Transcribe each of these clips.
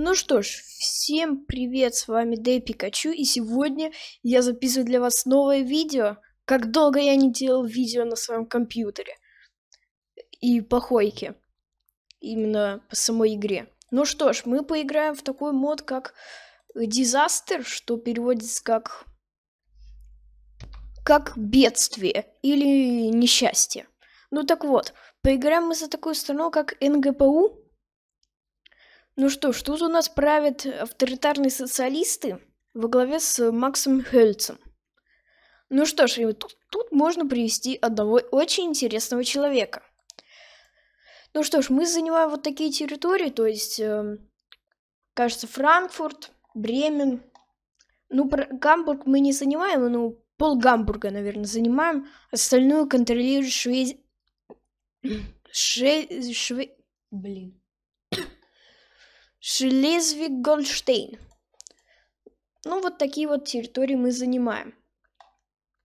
Ну что ж, всем привет, с вами Дэй Пикачу, и сегодня я записываю для вас новое видео. Как долго я не делал видео на своем компьютере. И по Именно по самой игре. Ну что ж, мы поиграем в такой мод, как Disaster, что переводится как... Как бедствие или несчастье. Ну так вот, поиграем мы за такую страну, как НГПУ, ну что ж, тут у нас правят авторитарные социалисты во главе с Максом Хельцем. Ну что ж, и вот тут, тут можно привести одного очень интересного человека. Ну что ж, мы занимаем вот такие территории, то есть, э, кажется, Франкфурт, Бремен. Ну, про Гамбург мы не занимаем, ну, пол Гамбурга, наверное, занимаем. Остальную контролирует Шве... Шве... Шве... Блин. Шлезвиг-Гольштейн. Ну, вот такие вот территории мы занимаем.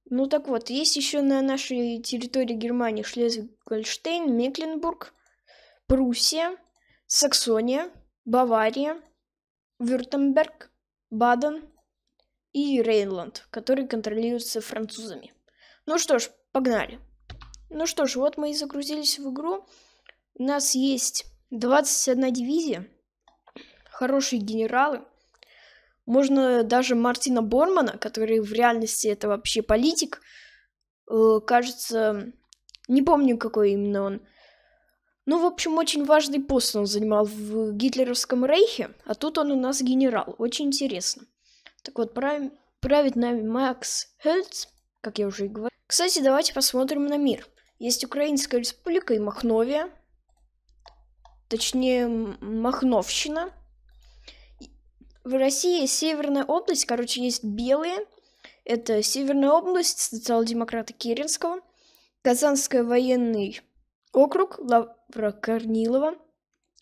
Ну так вот, есть еще на нашей территории Германии Шлезвиг-Гольштейн, Мекленбург, Пруссия, Саксония, Бавария, Вюртемберг, Баден и Рейнланд, которые контролируются французами. Ну что ж, погнали. Ну что ж, вот мы и загрузились в игру. У нас есть 21 дивизия хорошие генералы. Можно даже Мартина Бормана, который в реальности это вообще политик, э, кажется, не помню, какой именно он. Ну, в общем, очень важный пост он занимал в гитлеровском рейхе, а тут он у нас генерал. Очень интересно. Так вот, правит нами Макс Хельц, как я уже и говорил. Кстати, давайте посмотрим на мир. Есть Украинская республика и Махновия, точнее Махновщина – в России Северная область, короче, есть белые. Это Северная область, социал-демократа Керенского, Казанский военный округ, Лавра Корнилова,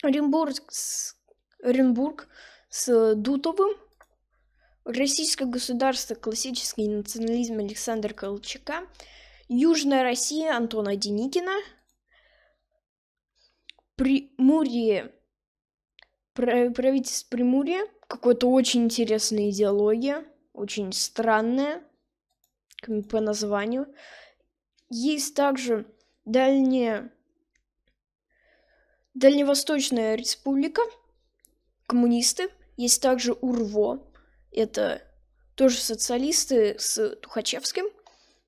Оренбург с, Оренбург с Дутовым, Российское государство, классический национализм Александра Колчака, Южная Россия Антона Деникина, Примурье, правительство Примурья, какой-то очень интересная идеология, очень странная по названию. Есть также дальняя Дальневосточная республика, коммунисты. Есть также УРВО, это тоже социалисты с Тухачевским.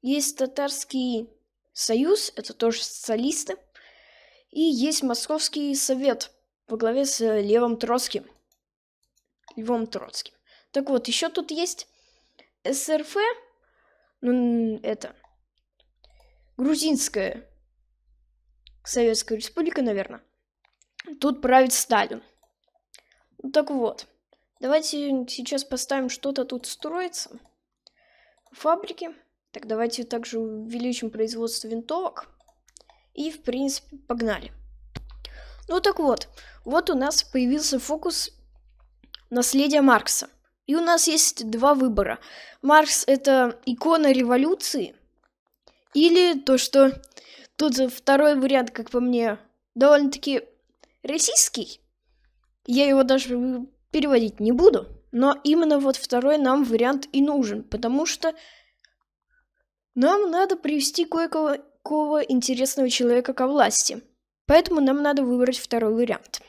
Есть Татарский союз, это тоже социалисты. И есть Московский совет во главе с Левом Троцким. Львом Троцким. Так вот, еще тут есть СРФ, ну, это, Грузинская Советская Республика, наверное. Тут правит Сталин. Ну, так вот, давайте сейчас поставим, что-то тут строится. Фабрики. Так, давайте также увеличим производство винтовок. И, в принципе, погнали. Ну так вот, вот у нас появился фокус наследие Маркса. И у нас есть два выбора. Маркс – это икона революции, или то, что тут второй вариант, как по мне, довольно-таки российский. Я его даже переводить не буду. Но именно вот второй нам вариант и нужен, потому что нам надо привести кое-кого интересного человека ко власти. Поэтому нам надо выбрать второй вариант.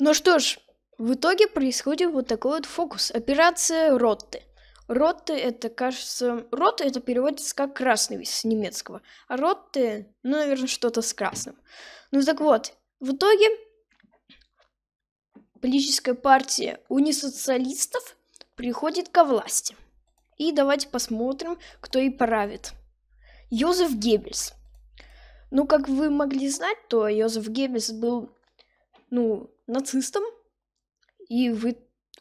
Ну что ж, в итоге происходит вот такой вот фокус. Операция Ротты. Ротты это, кажется... Ротты это переводится как красный с немецкого. А Ротты, ну, наверное, что-то с красным. Ну так вот, в итоге политическая партия унисоциалистов приходит ко власти. И давайте посмотрим, кто и правит. Йозеф Геббельс. Ну, как вы могли знать, то Йозеф Геббельс был, ну, нацистом – и вы,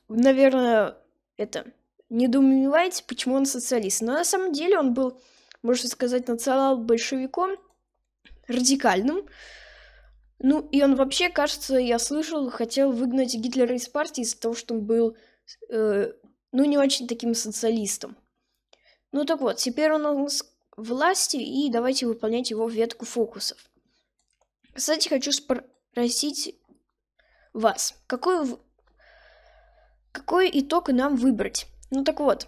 наверное, это недоумеваете, почему он социалист. Но на самом деле он был, можно сказать, национал-большевиком, радикальным. Ну, и он вообще, кажется, я слышал, хотел выгнать Гитлера из партии из-за того, что он был, э, ну, не очень таким социалистом. Ну так вот, теперь он у нас власти, и давайте выполнять его ветку фокусов. Кстати, хочу спросить вас, какой какой итог нам выбрать? Ну так вот,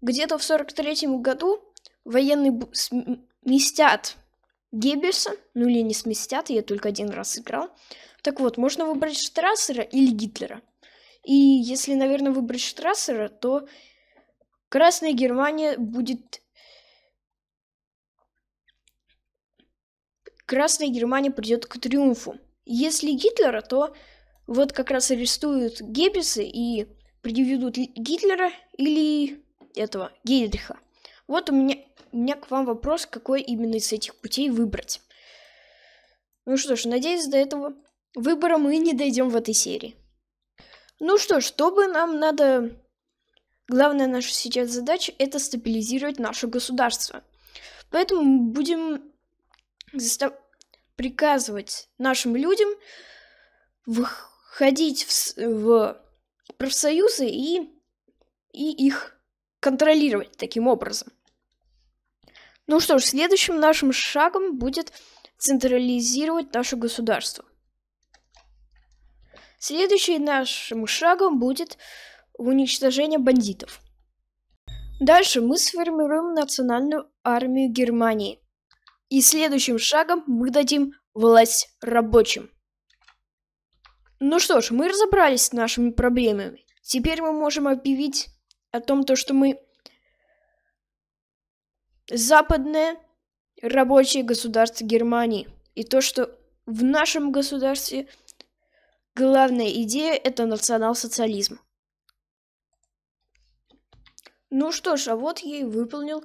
где-то в 43-м году военные сместят Геббельса, ну или не сместят, я только один раз играл. Так вот, можно выбрать Штрассера или Гитлера. И если, наверное, выбрать Штрассера, то Красная Германия будет... Красная Германия придет к триумфу. Если Гитлера, то вот как раз арестуют Геббельса и предъявят Гитлера или этого Гейдриха. Вот у меня, у меня к вам вопрос, какой именно из этих путей выбрать. Ну что ж, надеюсь, до этого выбора мы не дойдем в этой серии. Ну что ж, чтобы нам надо... Главная наша сейчас задача – это стабилизировать наше государство. Поэтому мы будем застав... приказывать нашим людям в ходить в, в профсоюзы и, и их контролировать таким образом. Ну что ж, следующим нашим шагом будет централизировать наше государство. Следующим нашим шагом будет уничтожение бандитов. Дальше мы сформируем национальную армию Германии. И следующим шагом мы дадим власть рабочим. Ну что ж, мы разобрались с нашими проблемами. Теперь мы можем объявить о том, то, что мы западное рабочее государство Германии. И то, что в нашем государстве главная идея – это национал-социализм. Ну что ж, а вот я и выполнил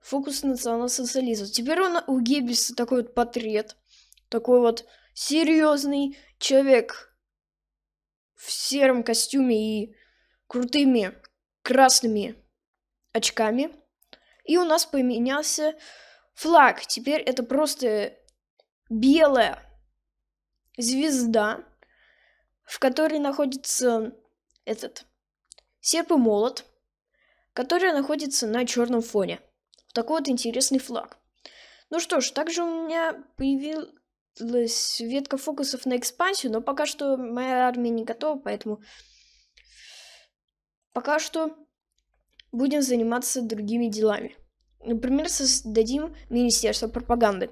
фокус национал-социализма. Теперь он у Геббельса такой вот портрет, такой вот серьезный человек – в сером костюме и крутыми красными очками. И у нас поменялся флаг. Теперь это просто белая звезда, в которой находится этот серп и молот, который находится на черном фоне. Такой вот интересный флаг. Ну что ж, также у меня появился ветка фокусов на экспансию, но пока что моя армия не готова, поэтому пока что будем заниматься другими делами. Например, создадим Министерство пропаганды.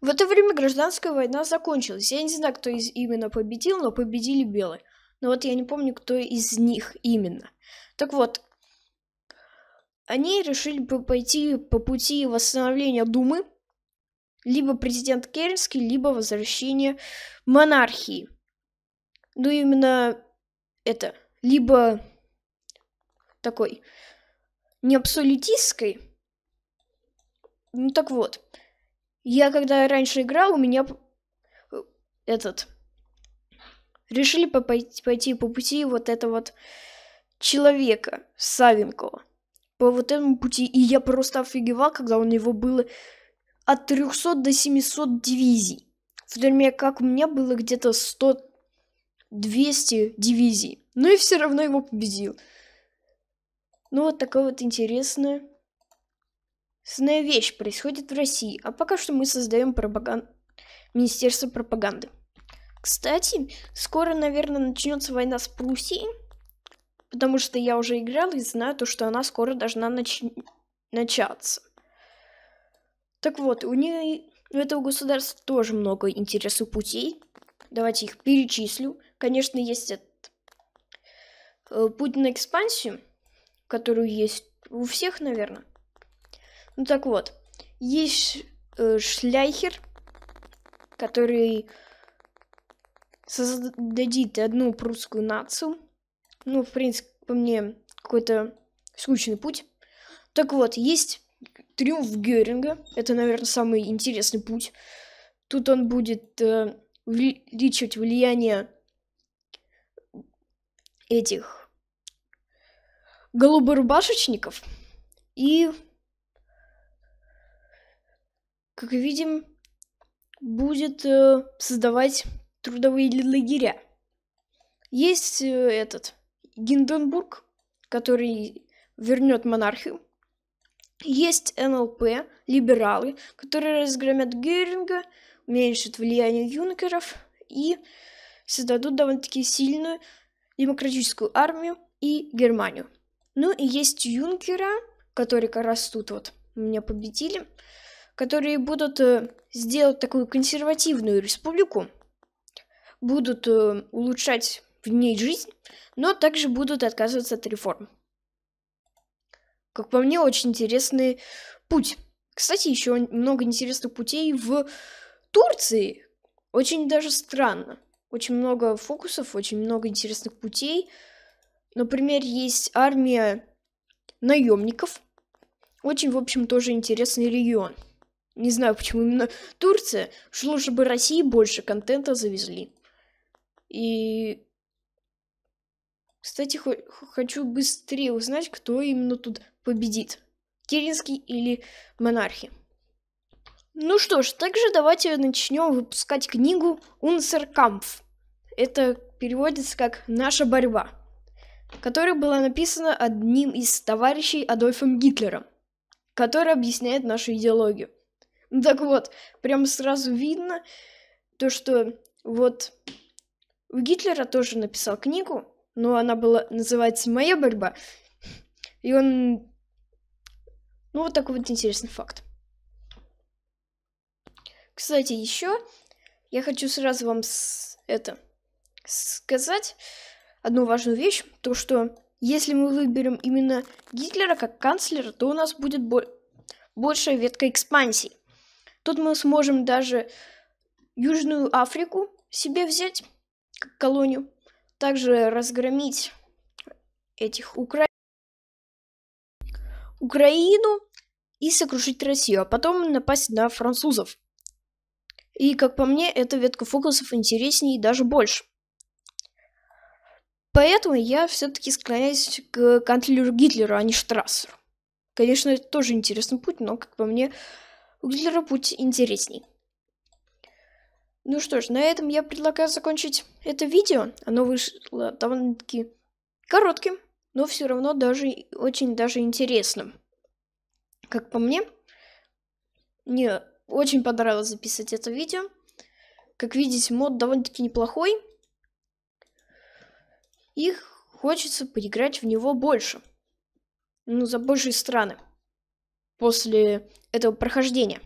В это время гражданская война закончилась. Я не знаю, кто из именно победил, но победили белые. Но вот я не помню, кто из них именно. Так вот, они решили пойти по пути восстановления Думы, либо президент Керенский, либо возвращение монархии. Ну, именно это. Либо такой не абсолютистской. Ну, так вот. Я когда раньше играл, у меня этот... Решили попойти пойти по пути вот этого вот человека, Савенкова. По вот этому пути. И я просто офигевал, когда у него было от 300 до 700 дивизий. В то как у меня было где-то 100-200 дивизий. Но ну и все равно его победил. Ну вот такая вот интересная Сная вещь происходит в России, а пока что мы создаем пропаган... Министерство пропаганды. Кстати, скоро, наверное, начнется война с Пруссией, потому что я уже играл и знаю то, что она скоро должна нач... начаться. Так вот, у, нее, у этого государства тоже много интересных путей. Давайте их перечислю. Конечно, есть этот, э, путь на экспансию, который есть у всех, наверное. Ну так вот, есть э, шляхер, который создадит одну прусскую нацию. Ну, в принципе, по мне, какой-то скучный путь. Так вот, есть Триумф Геринга. Это, наверное, самый интересный путь. Тут он будет э, увеличивать влияние этих голуборубашечников. И, как видим, будет э, создавать трудовые лагеря. Есть э, этот Гинденбург, который вернет монархию. Есть НЛП, либералы, которые разгромят Геринга, уменьшат влияние юнкеров и создадут довольно-таки сильную демократическую армию и Германию. Ну и есть юнкера, которые как раз тут вот меня победили, которые будут э, сделать такую консервативную республику, будут э, улучшать в ней жизнь, но также будут отказываться от реформ. Как по мне, очень интересный путь. Кстати, еще много интересных путей в Турции. Очень даже странно. Очень много фокусов, очень много интересных путей. Например, есть армия наемников. Очень, в общем, тоже интересный регион. Не знаю, почему именно Турция. Уж лучше бы России больше контента завезли. И... Кстати, хочу быстрее узнать, кто именно тут победит? Керенский или монархи? Ну что ж, также давайте начнем выпускать книгу «Унцеркампф». Это переводится как «Наша борьба», которая была написана одним из товарищей Адольфом Гитлером, который объясняет нашу идеологию. так вот, прям сразу видно то, что вот у Гитлера тоже написал книгу, но она была называется «Моя борьба», и он ну, вот такой вот интересный факт. Кстати, еще я хочу сразу вам с... это сказать одну важную вещь, то что если мы выберем именно Гитлера как канцлера, то у нас будет бо большая ветка экспансии. Тут мы сможем даже Южную Африку себе взять как колонию, также разгромить этих украинцев. Украину и сокрушить Россию, а потом напасть на французов. И, как по мне, эта ветка фокусов интереснее и даже больше. Поэтому я все-таки склоняюсь к канцлеру Гитлеру, а не Штрассеру. Конечно, это тоже интересный путь, но, как по мне, у Гитлера путь интересней. Ну что ж, на этом я предлагаю закончить это видео. Оно вышло довольно-таки коротким, но все равно даже очень даже интересным Как по мне, мне очень понравилось записать это видео. Как видите, мод довольно-таки неплохой. И хочется поиграть в него больше. Ну, за большие страны. После этого прохождения.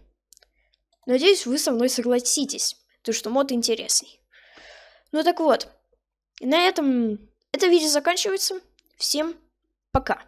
Надеюсь, вы со мной согласитесь, то что мод интересный. Ну так вот, на этом это видео заканчивается. Всем пока!